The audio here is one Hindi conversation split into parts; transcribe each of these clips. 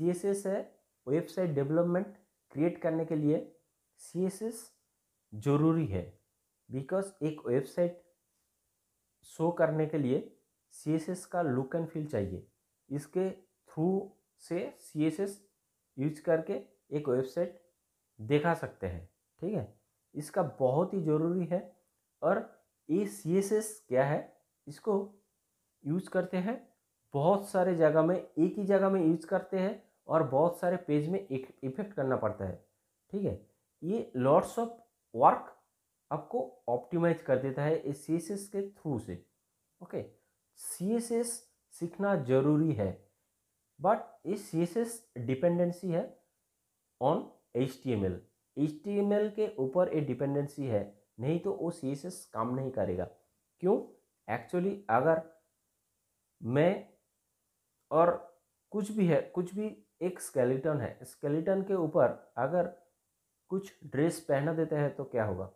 सी एस एस है वेबसाइट डेवलपमेंट क्रिएट करने के लिए सी एस एस जरूरी है बिकॉज एक वेबसाइट शो करने के लिए सी एस एस का लुक एंड फील चाहिए इसके थ्रू से सी एस एस यूज करके एक वेबसाइट देखा सकते हैं ठीक है इसका बहुत ही ज़रूरी है और ये सी एस एस क्या है इसको यूज करते हैं बहुत सारे जगह में एक ही जगह में यूज करते हैं और बहुत सारे पेज में एक इफेक्ट करना पड़ता है ठीक है ये लॉट्स ऑफ वर्क आपको ऑप्टिमाइज कर देता है इस सी एस एस के थ्रू से ओके सी एस एस सीखना जरूरी है बट ये सी एस एस डिपेंडेंसी है on H T M L H T M L के ऊपर ये डिपेंडेंसी है नहीं तो वो सी एस एस काम नहीं करेगा क्यों एक्चुअली अगर मैं और कुछ भी है कुछ भी एक स्केलेटन है स्केलेटन के ऊपर अगर कुछ ड्रेस पहना देते हैं तो क्या होगा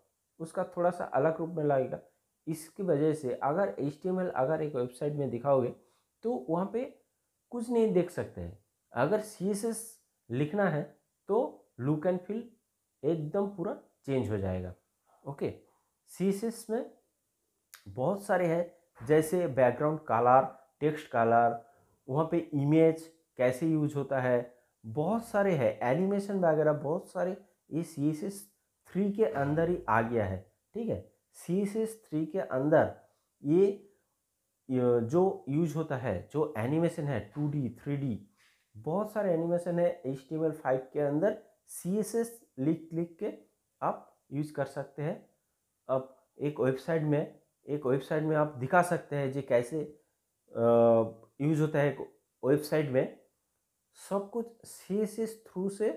उसका थोड़ा सा अलग रूप में लगेगा इसकी वजह से अगर एच अगर एक वेबसाइट में दिखाओगे तो वहाँ पे कुछ नहीं देख सकते हैं अगर सी लिखना है तो लुक एंड फील एकदम पूरा चेंज हो जाएगा ओके सी में बहुत सारे हैं जैसे बैकग्राउंड कलर टेक्स्ट कलर वहाँ पे इमेज कैसे यूज होता है बहुत सारे है एनिमेशन वगैरह बहुत सारे ये सी एस एस थ्री के अंदर ही आ गया है ठीक है सी एस एस थ्री के अंदर ये जो यूज होता है जो एनिमेशन है टू डी थ्री डी बहुत सारे एनिमेशन है H T M L five के अंदर सी एस एस लिख लिख के आप यूज कर सकते हैं अब एक वेबसाइट में एक वेबसाइट में आप दिखा सकते हैं जी कैसे यूज होता है वेबसाइट में सब कुछ सी एस एस थ्रू से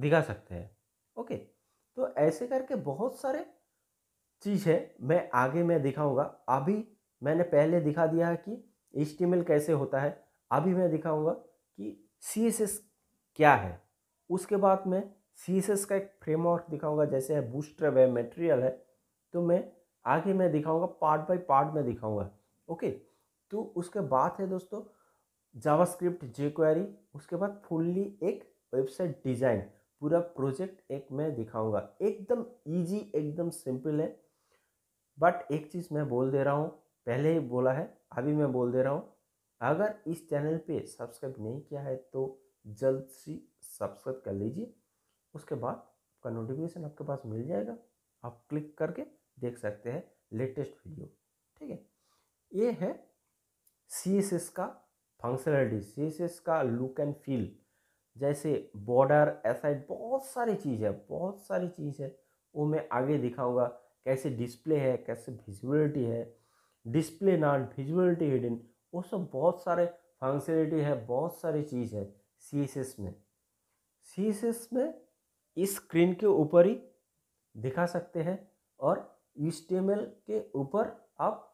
दिखा सकते हैं ओके तो ऐसे करके बहुत सारे चीज़ है मैं आगे मैं दिखाऊंगा अभी मैंने पहले दिखा दिया है कि एच कैसे होता है अभी मैं दिखाऊंगा कि सी क्या है उसके बाद मैं सी का एक फ्रेमवर्क दिखाऊंगा जैसे है बूस्टर है मटेरियल है तो मैं आगे मैं दिखाऊंगा पार्ट बाय पार्ट में दिखाऊंगा ओके तो उसके बाद है दोस्तों जावास्क्रिप्ट जे क्वेरी उसके बाद फुल्ली एक वेबसाइट डिज़ाइन पूरा प्रोजेक्ट एक मैं दिखाऊंगा एकदम इजी एकदम सिंपल है बट एक चीज़ मैं बोल दे रहा हूँ पहले ही बोला है अभी मैं बोल दे रहा हूँ अगर इस चैनल पे सब्सक्राइब नहीं किया है तो जल्द से सब्सक्राइब कर लीजिए उसके बाद आपका नोटिफिकेशन आपके पास मिल जाएगा आप क्लिक करके देख सकते हैं लेटेस्ट वीडियो ठीक है ये है सी एस एस का फंक्शनल डिजीजेस का लुक एंड फील जैसे बॉर्डर एसाइड बहुत सारी चीज़ है बहुत सारी चीज़ है वो मैं आगे दिखाऊंगा कैसे डिस्प्ले है कैसे विजुअलिटी है डिस्प्ले नॉट विजुअलिटी हिडन वो सब बहुत सारे फंक्शनलिटी है बहुत सारी चीज़ है सी में सी में इस स्क्रीन के ऊपर ही दिखा सकते हैं और ई के ऊपर आप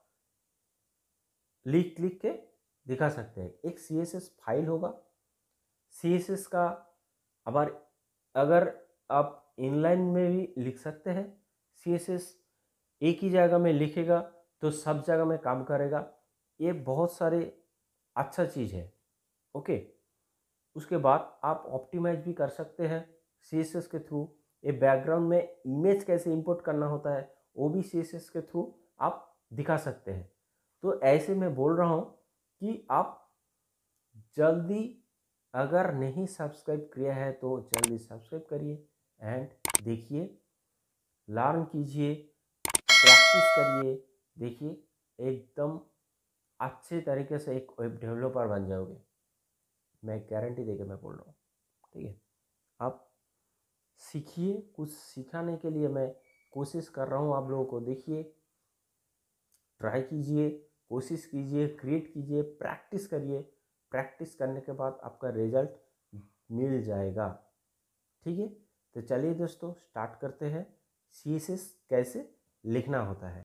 लिख लिख के दिखा सकते हैं एक सी एस एस फाइल होगा सी एस एस का अबार अगर आप इनलाइन में भी लिख सकते हैं सी एस एस एक ही जगह में लिखेगा तो सब जगह में काम करेगा ये बहुत सारे अच्छा चीज़ है ओके उसके बाद आप ऑप्टिमाइज भी कर सकते हैं सी एस एस के थ्रू ये बैकग्राउंड में इमेज कैसे इंपोर्ट करना होता है वो भी सी एस एस के थ्रू आप दिखा सकते हैं तो ऐसे मैं बोल रहा हूँ कि आप जल्दी अगर नहीं सब्सक्राइब किया है तो जल्दी सब्सक्राइब करिए एंड देखिए लर्न कीजिए प्रैक्टिस करिए देखिए एकदम अच्छे तरीके से एक वेब डेवलपर बन जाओगे मैं गारंटी देके मैं बोल रहा हूँ ठीक है आप सीखिए कुछ सिखाने के लिए मैं कोशिश कर रहा हूँ आप लोगों को देखिए ट्राई कीजिए कोशिश कीजिए क्रिएट कीजिए प्रैक्टिस करिए प्रैक्टिस करने के बाद आपका रिजल्ट मिल जाएगा ठीक है तो चलिए दोस्तों स्टार्ट करते हैं सी कैसे लिखना होता है